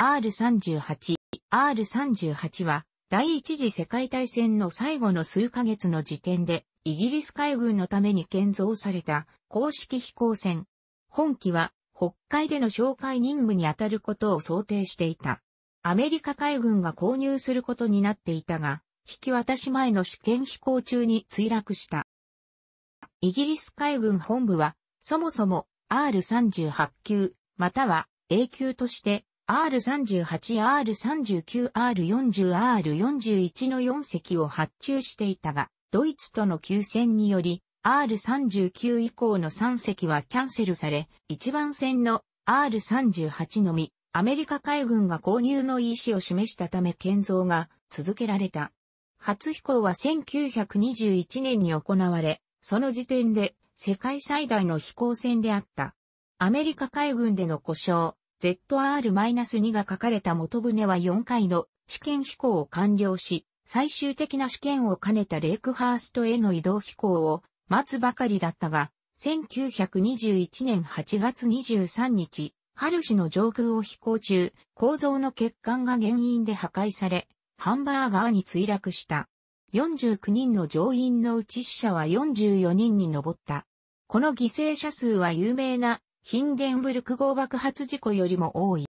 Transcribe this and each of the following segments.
R38。R38 は、第一次世界大戦の最後の数ヶ月の時点で、イギリス海軍のために建造された公式飛行船。本機は、北海での哨戒任務に当たることを想定していた。アメリカ海軍が購入することになっていたが、引き渡し前の試験飛行中に墜落した。イギリス海軍本部は、そもそも R38 級、または A 級として R38、R39、R40、R41 の4隻を発注していたが、ドイツとの休戦により、R39 以降の3隻はキャンセルされ、一番線の R38 のみ、アメリカ海軍が購入の意思を示したため建造が続けられた。初飛行は1921年に行われ、その時点で世界最大の飛行船であった。アメリカ海軍での故障、ZR-2 が書かれた元船は4回の試験飛行を完了し、最終的な試験を兼ねたレイクハーストへの移動飛行を待つばかりだったが、1921年8月23日、ハル市の上空を飛行中、構造の欠陥が原因で破壊され、ハンバーガーに墜落した。49人の乗員のうち死者は44人に上った。この犠牲者数は有名なヒンデンブルク号爆発事故よりも多い。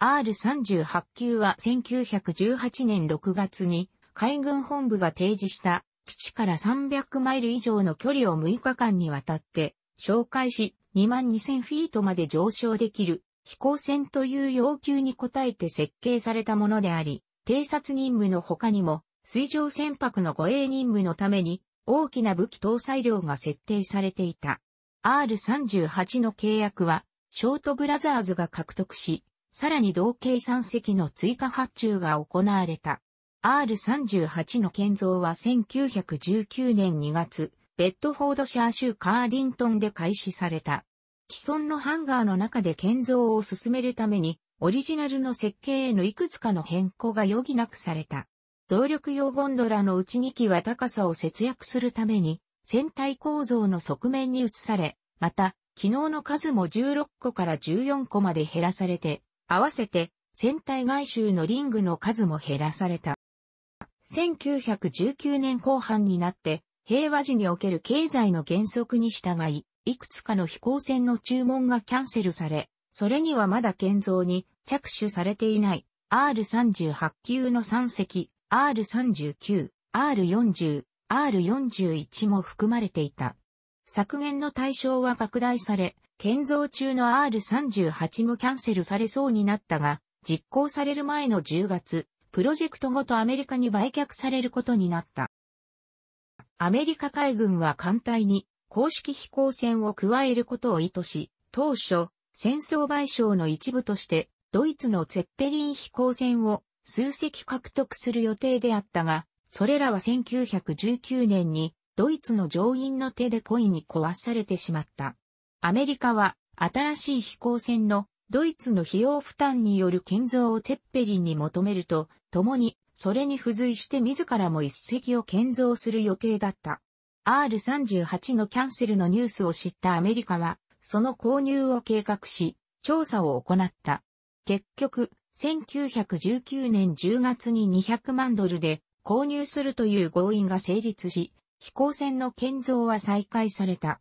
R38 級は1918年6月に海軍本部が提示した基地から300マイル以上の距離を6日間にわたって紹介し22000フィートまで上昇できる飛行船という要求に応えて設計されたものであり、偵察任務の他にも水上船舶の護衛任務のために大きな武器搭載量が設定されていた。R38 の契約は、ショートブラザーズが獲得し、さらに同計3隻の追加発注が行われた。R38 の建造は1919年2月、ベッドフォードシャー州カーディントンで開始された。既存のハンガーの中で建造を進めるために、オリジナルの設計へのいくつかの変更が余儀なくされた。動力用ゴンドラのうち2機は高さを節約するために、船体構造の側面に移され、また、機能の数も16個から14個まで減らされて、合わせて船体外周のリングの数も減らされた。1919年後半になって、平和時における経済の原則に従い、いくつかの飛行船の注文がキャンセルされ、それにはまだ建造に着手されていない R38 級の3隻、R39、R40、R41 も含まれていた。削減の対象は拡大され、建造中の R38 もキャンセルされそうになったが、実行される前の10月、プロジェクトごとアメリカに売却されることになった。アメリカ海軍は艦隊に公式飛行船を加えることを意図し、当初、戦争賠償の一部として、ドイツのゼッペリン飛行船を数隻獲得する予定であったが、それらは1919年にドイツの乗員の手で故意に壊されてしまった。アメリカは新しい飛行船のドイツの費用負担による建造をチェッペリンに求めると、共にそれに付随して自らも一隻を建造する予定だった。R38 のキャンセルのニュースを知ったアメリカは、その購入を計画し、調査を行った。結局、1919年10月に200万ドルで購入するという合意が成立し、飛行船の建造は再開された。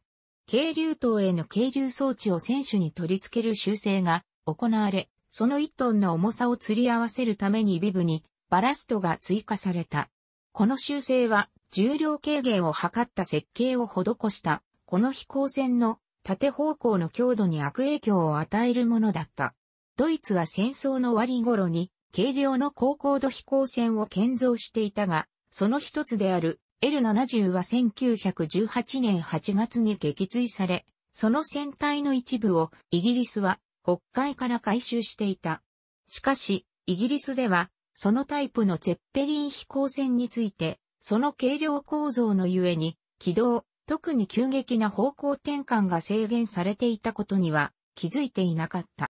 軽流塔への軽流装置を選手に取り付ける修正が行われ、その1トンの重さを釣り合わせるためにビブにバラストが追加された。この修正は重量軽減を図った設計を施した、この飛行船の縦方向の強度に悪影響を与えるものだった。ドイツは戦争の終わり頃に軽量の高高度飛行船を建造していたが、その一つである L70 は1918年8月に撃墜され、その船体の一部をイギリスは北海から回収していた。しかし、イギリスでは、そのタイプのゼッペリン飛行船について、その軽量構造のゆえに、軌道、特に急激な方向転換が制限されていたことには気づいていなかった。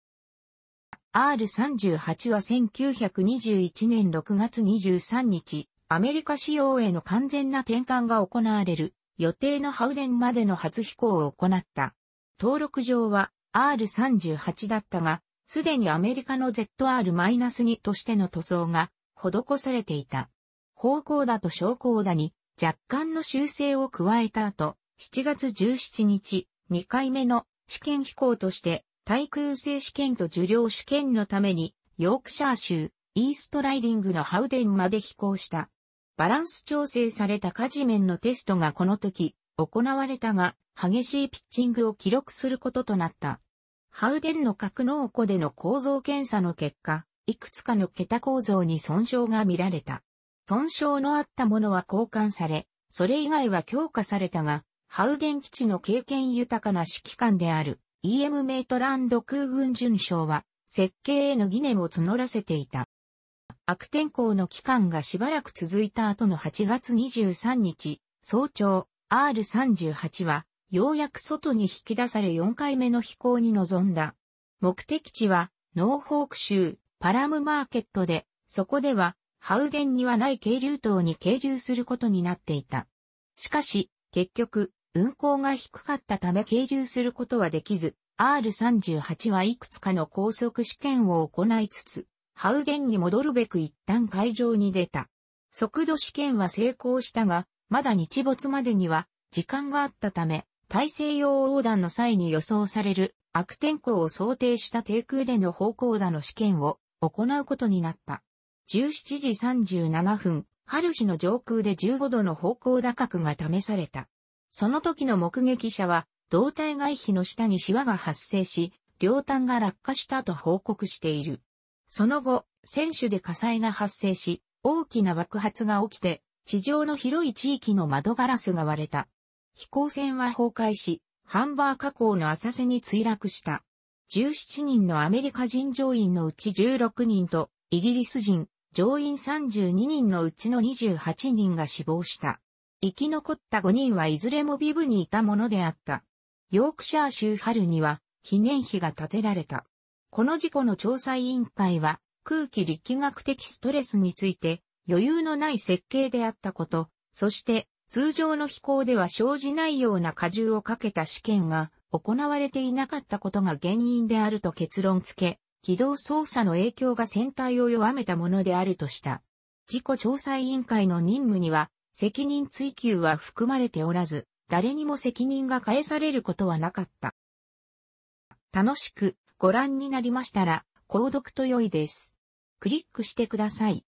R38 は1921年6月23日、アメリカ仕様への完全な転換が行われる予定のハウデンまでの初飛行を行った。登録上は R38 だったが、すでにアメリカの ZR-2 としての塗装が施されていた。方向だと昇降だに若干の修正を加えた後、7月17日、2回目の試験飛行として対空性試験と受領試験のために、ヨークシャー州、イーストライディングのハウデンまで飛行した。バランス調整された火事面のテストがこの時、行われたが、激しいピッチングを記録することとなった。ハウデンの格納庫での構造検査の結果、いくつかの桁構造に損傷が見られた。損傷のあったものは交換され、それ以外は強化されたが、ハウデン基地の経験豊かな指揮官である EM メイトランド空軍巡将は設計への疑念を募らせていた。悪天候の期間がしばらく続いた後の8月23日、早朝 R38 はようやく外に引き出され4回目の飛行に臨んだ。目的地はノーフォーク州パラムマーケットで、そこではハウデンにはない軽流島に係留することになっていた。しかし、結局、運行が低かったため係留することはできず、R38 はいくつかの高速試験を行いつつ、ハウゲンに戻るべく一旦会場に出た。速度試験は成功したが、まだ日没までには時間があったため、大西洋横断の際に予想される悪天候を想定した低空での方向打の試験を行うことになった。17時37分、春市の上空で15度の方向打角が試された。その時の目撃者は、胴体外皮の下にシワが発生し、両端が落下したと報告している。その後、選手で火災が発生し、大きな爆発が起きて、地上の広い地域の窓ガラスが割れた。飛行船は崩壊し、ハンバー加工の浅瀬に墜落した。17人のアメリカ人乗員のうち16人と、イギリス人、乗員32人のうちの28人が死亡した。生き残った5人はいずれもビブにいたものであった。ヨークシャー州春には記念碑が建てられた。この事故の調査委員会は空気力学的ストレスについて余裕のない設計であったこと、そして通常の飛行では生じないような荷重をかけた試験が行われていなかったことが原因であると結論付け、軌道操作の影響が船体を弱めたものであるとした。事故調査委員会の任務には責任追及は含まれておらず、誰にも責任が返されることはなかった。楽しくご覧になりましたら、購読と良いです。クリックしてください。